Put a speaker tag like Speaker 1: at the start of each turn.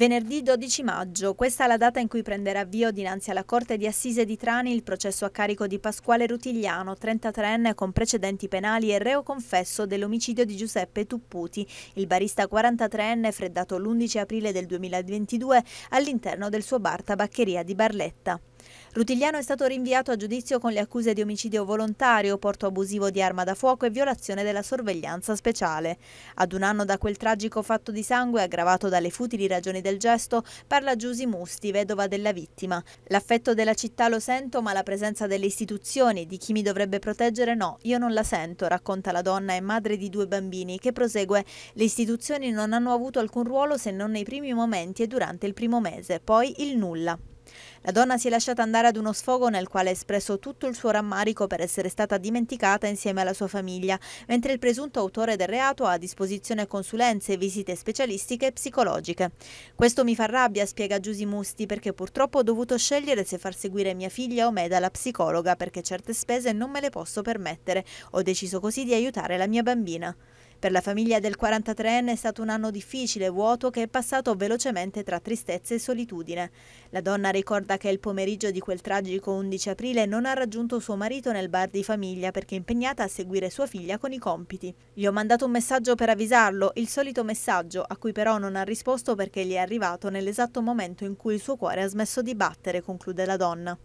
Speaker 1: Venerdì 12 maggio, questa è la data in cui prenderà avvio dinanzi alla Corte di Assise di Trani il processo a carico di Pasquale Rutigliano, 33enne con precedenti penali e reo confesso dell'omicidio di Giuseppe Tupputi, il barista 43enne freddato l'11 aprile del 2022 all'interno del suo bar tabaccheria di Barletta. Rutigliano è stato rinviato a giudizio con le accuse di omicidio volontario, porto abusivo di arma da fuoco e violazione della sorveglianza speciale. Ad un anno da quel tragico fatto di sangue, aggravato dalle futili ragioni del gesto, parla Giusi Musti, vedova della vittima. L'affetto della città lo sento, ma la presenza delle istituzioni di chi mi dovrebbe proteggere no, io non la sento, racconta la donna e madre di due bambini, che prosegue le istituzioni non hanno avuto alcun ruolo se non nei primi momenti e durante il primo mese, poi il nulla. La donna si è lasciata andare ad uno sfogo nel quale ha espresso tutto il suo rammarico per essere stata dimenticata insieme alla sua famiglia, mentre il presunto autore del reato ha a disposizione consulenze, visite specialistiche e psicologiche. Questo mi fa rabbia, spiega Giusy Musti, perché purtroppo ho dovuto scegliere se far seguire mia figlia o me dalla psicologa perché certe spese non me le posso permettere. Ho deciso così di aiutare la mia bambina. Per la famiglia del 43enne è stato un anno difficile vuoto che è passato velocemente tra tristezza e solitudine. La donna ricorda che il pomeriggio di quel tragico 11 aprile non ha raggiunto suo marito nel bar di famiglia perché è impegnata a seguire sua figlia con i compiti. Gli ho mandato un messaggio per avvisarlo, il solito messaggio, a cui però non ha risposto perché gli è arrivato nell'esatto momento in cui il suo cuore ha smesso di battere, conclude la donna.